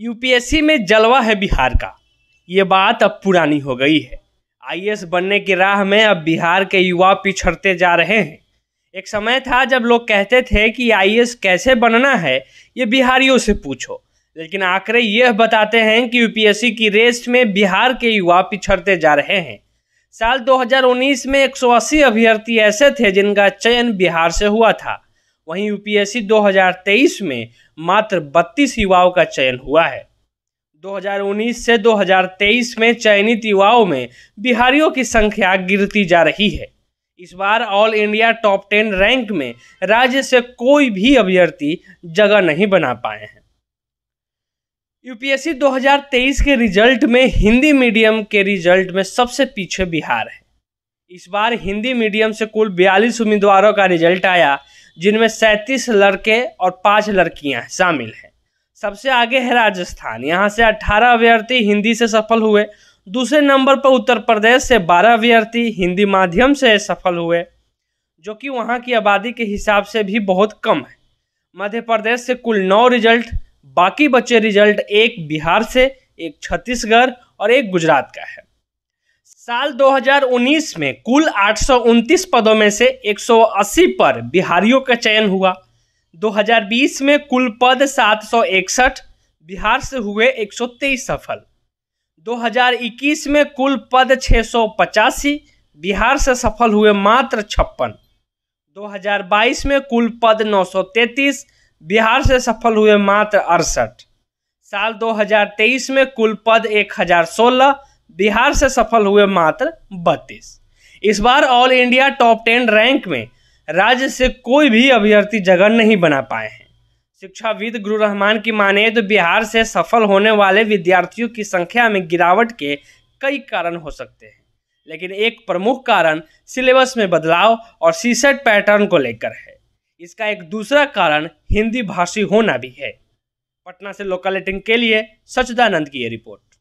UPSC में जलवा है बिहार का ये बात अब पुरानी हो गई है आईएएस बनने की राह में अब बिहार के युवा पिछड़ते जा रहे हैं एक समय था जब लोग कहते थे कि आईएएस कैसे बनना है ये बिहारियों से पूछो लेकिन आंकड़े यह बताते हैं कि यूपीएससी की रेस में बिहार के युवा पिछड़ते जा रहे हैं साल 2019 में 180 अभ्यर्थी ऐसे थे जिनका चयन बिहार से हुआ था वहीं यूपीएससी 2023 में मात्र 32 युवाओं का चयन हुआ है 2019 से 2023 में चयनित युवाओं में बिहारियों की संख्या गिरती जा रही है इस बार all India top ten rank में राज्य से कोई भी अभ्यर्थी जगह नहीं बना पाए हैं यूपीएससी 2023 के रिजल्ट में हिंदी मीडियम के रिजल्ट में सबसे पीछे बिहार है इस बार हिंदी मीडियम से कुल बयालीस उम्मीदवारों का रिजल्ट आया जिनमें सैंतीस लड़के और पाँच लड़कियां शामिल हैं सबसे आगे है राजस्थान यहाँ से 18 अभ्यर्थी हिंदी से सफल हुए दूसरे नंबर पर उत्तर प्रदेश से 12 अभ्यर्थी हिंदी माध्यम से सफल हुए जो कि वहाँ की आबादी के हिसाब से भी बहुत कम है मध्य प्रदेश से कुल नौ रिजल्ट बाकी बचे रिजल्ट एक बिहार से एक छत्तीसगढ़ और एक गुजरात का है साल 2019 में कुल आठ पदों में से 180 पर बिहारियों का चयन हुआ 2020 में कुल पद सात बिहार से हुए एक सफल 2021 में कुल पद छः बिहार से सफल हुए मात्र छप्पन 2022 में कुल पद 933 बिहार से सफल हुए मात्र अड़सठ साल 2023 में कुल पद 1016 बिहार से सफल हुए मात्र बत्तीस इस बार all India top ten rank में राज्य से कोई भी अभ्यर्थी जगह नहीं बना पाए हैं शिक्षाविद गुरु रहमान की माने तो बिहार से सफल होने वाले विद्यार्थियों की संख्या में गिरावट के कई कारण हो सकते हैं लेकिन एक प्रमुख कारण सिलेबस में बदलाव और सीसेट पैटर्न को लेकर है इसका एक दूसरा कारण हिंदी भाषी होना भी है पटना से लोकलिटिंग के लिए सचदानंद की ये रिपोर्ट